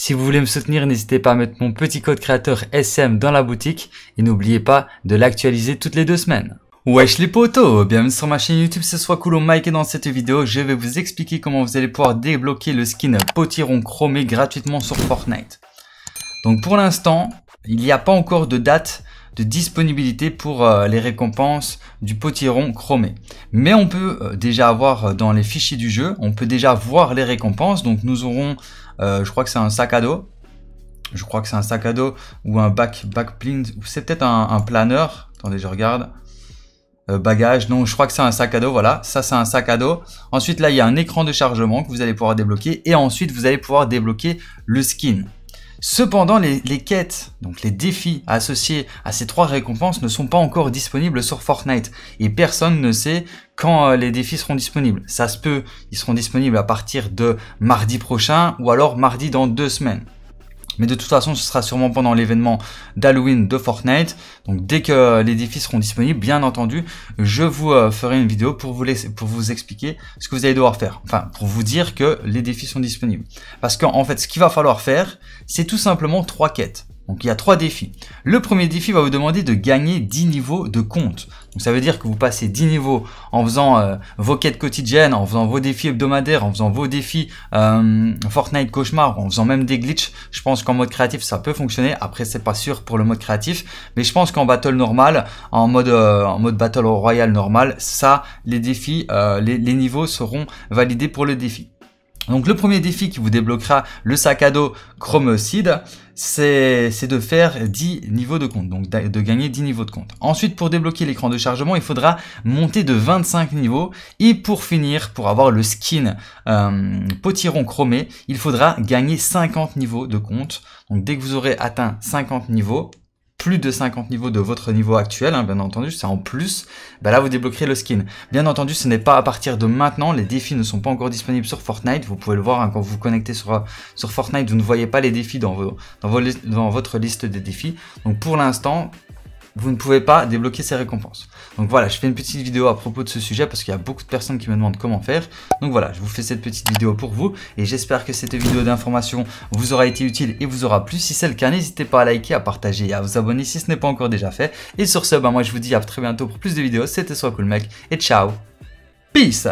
Si vous voulez me soutenir, n'hésitez pas à mettre mon petit code créateur SM dans la boutique et n'oubliez pas de l'actualiser toutes les deux semaines. Wesh les potos Bienvenue sur ma chaîne YouTube, ce soit cool Mike et dans cette vidéo, je vais vous expliquer comment vous allez pouvoir débloquer le skin potiron chromé gratuitement sur Fortnite. Donc pour l'instant, il n'y a pas encore de date de disponibilité pour euh, les récompenses du potiron chromé. Mais on peut euh, déjà avoir euh, dans les fichiers du jeu, on peut déjà voir les récompenses. Donc nous aurons euh, je crois que c'est un sac à dos. Je crois que c'est un sac à dos ou un back, back c'est peut-être un, planeur. Attendez, je regarde. Euh, bagage, non, je crois que c'est un sac à dos, voilà, ça c'est un sac à dos. Ensuite là, il y a un écran de chargement que vous allez pouvoir débloquer et ensuite vous allez pouvoir débloquer le skin. Cependant, les, quêtes, donc les défis associés à ces trois récompenses ne sont pas encore disponibles sur Fortnite et personne ne sait quand euh, les défis seront disponibles. Ça se peut, ils seront disponibles à partir de mardi prochain ou alors mardi dans deux semaines. Mais de toute façon, ce sera sûrement pendant l'événement d'Halloween de Fortnite. Donc dès que euh, les défis seront disponibles, bien entendu, je vous euh, ferai une vidéo pour vous, pour vous expliquer ce que vous allez devoir faire. Enfin, pour vous dire que les défis sont disponibles. Parce qu'en fait, ce qu'il va falloir faire, c'est tout simplement trois quêtes. Donc il y a trois défis. Le premier défi va vous demander de gagner 10 niveaux de compte. Donc ça veut dire que vous passez 10 niveaux en faisant euh, vos quêtes quotidiennes, en faisant vos défis hebdomadaires, en faisant vos défis euh, Fortnite cauchemar, en faisant même des glitches. Je pense qu'en mode créatif ça peut fonctionner. Après c'est pas sûr pour le mode créatif, mais je pense qu'en battle normal, en mode euh, en mode battle royal normal, ça les défis, les niveaux seront validés pour le défi. Donc le premier défi qui vous débloquera le sac à dos Chromocide, c'est de faire 10 niveaux de compte, donc de gagner 10 niveaux de compte. Ensuite, pour débloquer l'écran de chargement, il faudra monter de 25 niveaux. Et pour finir, pour avoir le skin euh, potiron chromé, il faudra gagner 50 niveaux de compte. Donc dès que vous aurez atteint 50 niveaux, plus de 50 niveaux de votre niveau actuel, hein, bien entendu, c'est en plus, bah là vous débloquerez le skin. Bien entendu, ce n'est pas à partir de maintenant, les défis ne sont pas encore disponibles sur Fortnite, vous pouvez le voir hein, quand vous vous connectez sur, sur Fortnite, vous ne voyez pas les défis dans, vos, dans, dans votre liste des défis. Donc pour l'instant, vous ne pouvez pas débloquer ces récompenses. Donc voilà, je fais une petite vidéo à propos de ce sujet parce qu'il y a beaucoup de personnes qui me demandent comment faire. Donc voilà, je vous fais cette petite vidéo pour vous et j'espère que cette vidéo d'information vous aura été utile et vous aura plu. Si c'est le cas, n'hésitez pas à liker, à partager et à vous abonner si ce n'est pas encore déjà fait. Et sur ce, bah, moi je vous dis à très bientôt pour plus de vidéos. C'était Soit Cool et ciao Peace